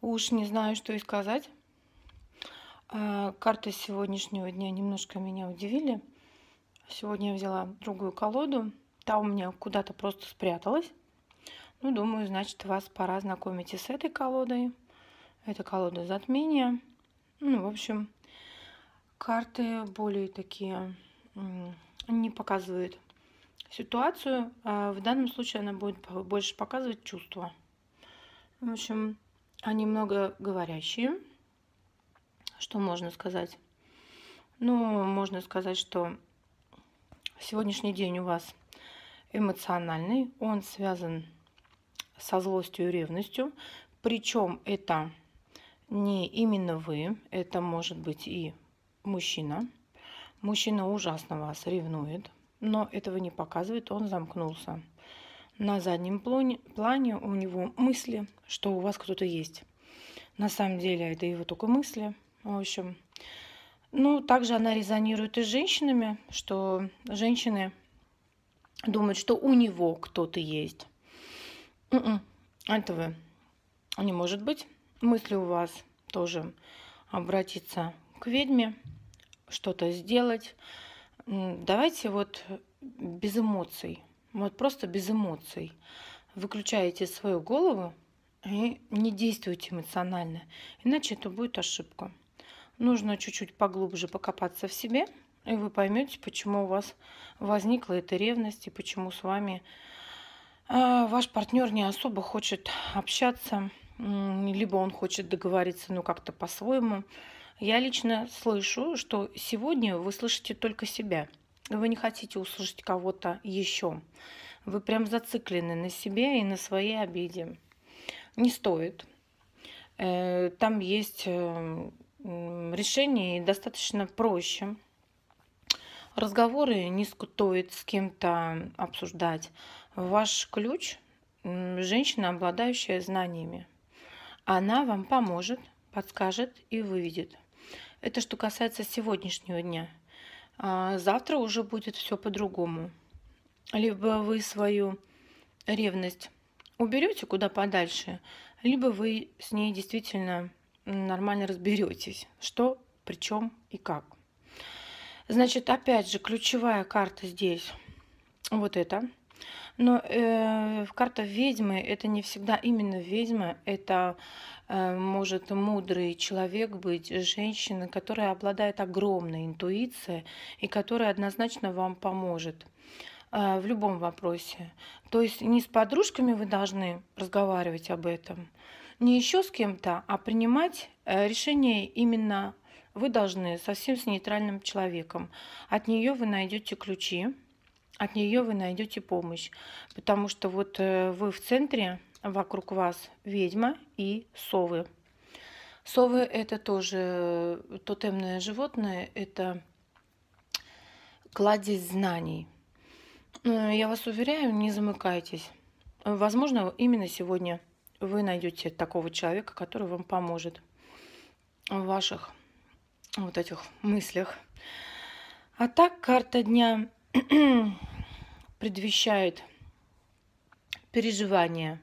Уж не знаю, что и сказать. А, карты сегодняшнего дня немножко меня удивили. Сегодня я взяла другую колоду. Та у меня куда-то просто спряталась. Ну, думаю, значит, вас пора знакомить и с этой колодой. Это колода затмения. Ну, в общем, карты более такие не показывают ситуацию. А в данном случае она будет больше показывать чувства. В общем, они а много говорящие, Что можно сказать? Ну, можно сказать, что сегодняшний день у вас эмоциональный. Он связан со злостью и ревностью. Причем это не именно вы, это может быть и мужчина. Мужчина ужасно вас ревнует, но этого не показывает, он замкнулся. На заднем плане, плане у него мысли, что у вас кто-то есть. На самом деле это его только мысли. В общем, ну, также она резонирует и с женщинами, что женщины думают, что у него кто-то есть. Mm-mm. М-м, Этого не может быть. Мысли у вас тоже обратиться к ведьме, что-то сделать. Давайте вот без эмоций вот просто без эмоций. Выключаете свою голову и не действуйте эмоционально, иначе это будет ошибка. Нужно чуть-чуть поглубже покопаться в себе, и вы поймете, почему у вас возникла эта ревность и почему с вами э, ваш партнер не особо хочет общаться, либо он хочет договориться, ну как-то по-своему. Я лично слышу, что сегодня вы слышите только себя – вы не хотите услышать кого-то еще. Вы прям зациклены на себе и на своей обиде. Не стоит. Э, там есть э, решение достаточно проще. Разговоры не стоит с кем-то обсуждать. Ваш ключ – женщина, обладающая знаниями. Она вам поможет, подскажет и выведет. Это что касается сегодняшнего дня – а, завтра уже будет все по-другому. Либо вы свою ревность уберете куда подальше, либо вы с ней действительно нормально разберетесь, что, при чем и как. Значит, опять же, ключевая карта здесь вот эта. Но э, карта ведьмы это не всегда именно ведьма, это э, может мудрый человек быть, женщина, которая обладает огромной интуицией и которая однозначно вам поможет э, в любом вопросе. То есть не с подружками вы должны разговаривать об этом, не еще с кем-то, а принимать э, решение именно вы должны совсем с нейтральным человеком. От нее вы найдете ключи от нее вы найдете помощь, потому что вот э, вы в центре, вокруг вас ведьма и совы. Совы – это тоже э, тотемное животное, это кладезь знаний. Э, я вас уверяю, не замыкайтесь. Возможно, именно сегодня вы найдете такого человека, который вам поможет в ваших вот этих мыслях. А так, карта дня предвещает переживания,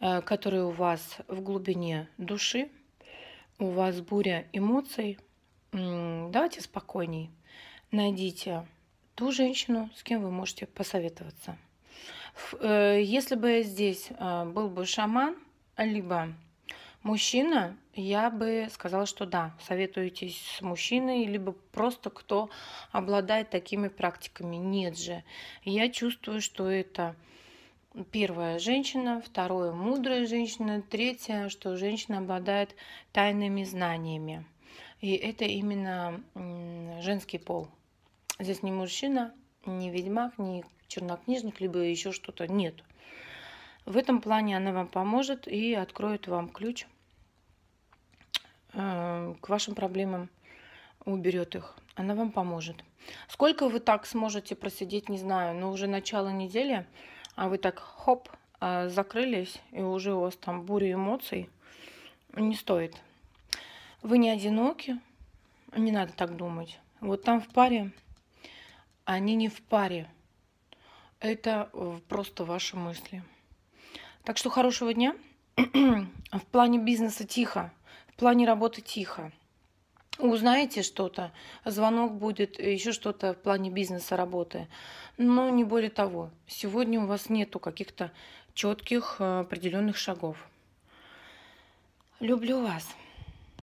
э, которые у вас в глубине души, у вас буря эмоций. Давайте спокойней. Найдите ту женщину, с кем вы можете посоветоваться. Э, если бы здесь э, был бы шаман, либо Мужчина, я бы сказала, что да, советуетесь с мужчиной, либо просто кто обладает такими практиками. Нет же, я чувствую, что это первая женщина, вторая мудрая женщина, третья, что женщина обладает тайными знаниями. И это именно женский пол. Здесь не мужчина, не ведьмак, не чернокнижник, либо еще что-то. Нет. В этом плане она вам поможет и откроет вам ключ – Э, к вашим проблемам, уберет их. Она вам поможет. Сколько вы так сможете просидеть, не знаю, но ну, уже начало недели, а вы так хоп, э, закрылись, и уже у вас там буря эмоций, не стоит. Вы не одиноки, не надо так думать. Вот там в паре, они не в паре. Это просто ваши мысли. Так что хорошего дня. в плане бизнеса тихо плане работы тихо. Узнаете что-то, звонок будет, еще что-то в плане бизнеса, работы. Но не более того. Сегодня у вас нету каких-то четких э, определенных шагов. Люблю вас.